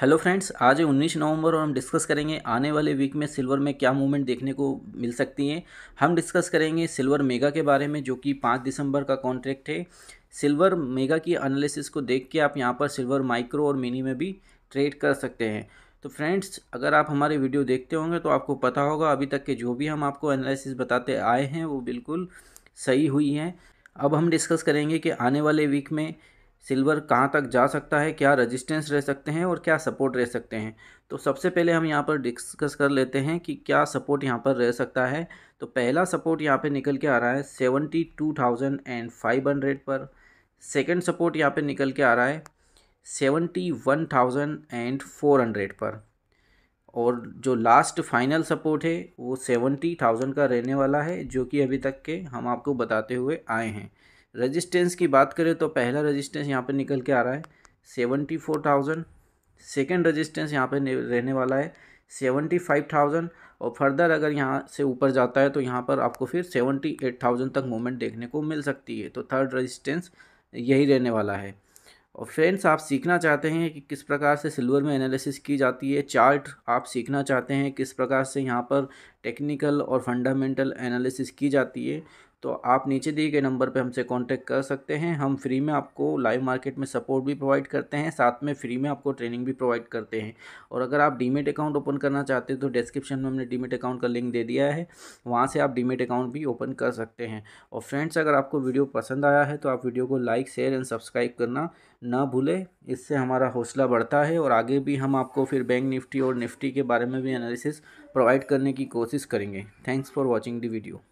hello friends आज है 19 नवंबर और हम डिस्कस करेंगे आने वाले वीक में सिल्वर में क्या मूवमेंट देखने को मिल सकती है हम डिस्कस करेंगे सिल्वर मेगा के बारे में जो कि 5 दिसंबर का कॉन्ट्रैक्ट है सिल्वर मेगा की एनालिसिस को देख के आप यहाँ पर सिल्वर माइक्रो और मिनी में भी ट्रेड कर सकते हैं तो फ्रेंड्स अगर आप हमारे वीडियो देखते होंगे तो आपको पता होगा अभी तक के जो भी हम आपको एनालिसिस बताते आए हैं वो बिल्कुल सही हुई हैं अब हम डिस्कस करेंगे कि आने वाले वीक में सिल्वर कहाँ तक जा सकता है क्या रेजिस्टेंस रह सकते हैं और क्या सपोर्ट रह सकते हैं तो सबसे पहले हम यहाँ पर डिस्कस कर लेते हैं कि क्या सपोर्ट यहाँ पर रह सकता है तो पहला सपोर्ट यहाँ पे निकल के आ रहा है seventy two thousand and five hundred पर सेकेंड सपोर्ट यहाँ पे निकल के आ रहा है seventy one thousand and four hundred पर और जो लास्ट फाइनल सपोर्ट है वो सेवेंटी थाउजेंड का रहने वाला है जो कि अभी तक के हम आपको बताते हुए आए हैं रेजिस्टेंस की बात करें तो पहला रेजिस्टेंस यहाँ पे निकल के आ रहा है seventy four thousand second resistance यहाँ पर रहने वाला है सेवेंटी फाइव थाउजेंड और फर्दर अगर यहाँ से ऊपर जाता है तो यहाँ पर आपको फिर सेवेंटी एट थाउजेंड तक मूवमेंट देखने को मिल सकती है तो थर्ड रजिस्टेंस यही रहने वाला है और फ्रेंड्स आप सीखना चाहते हैं कि किस प्रकार से सिल्वर में एनालिसिस की जाती है चार्ट आप सीखना चाहते हैं किस प्रकार से यहाँ पर टेक्निकल और फंडामेंटल एनालिसिस की जाती है तो आप नीचे दिए गए नंबर पर हमसे कांटेक्ट कर सकते हैं हम फ्री में आपको लाइव मार्केट में सपोर्ट भी प्रोवाइड करते हैं साथ में फ्री में आपको ट्रेनिंग भी प्रोवाइड करते हैं और अगर आप डीमेट अकाउंट ओपन करना चाहते हैं तो डिस्क्रिप्शन में हमने डीमेट अकाउंट का लिंक दे दिया है वहाँ से आप डीमेट अकाउंट भी ओपन कर सकते हैं और फ्रेंड्स अगर आपको वीडियो पसंद आया है तो आप वीडियो को लाइक शेयर एंड सब्सक्राइब करना ना भूलें इससे हमारा हौसला बढ़ता है और आगे भी हम आपको फिर बैंक निफ्टी और निफ्टी के बारे में भी एनालिसिस प्रोवाइड करने की कोशिश करेंगे thanks for watching the video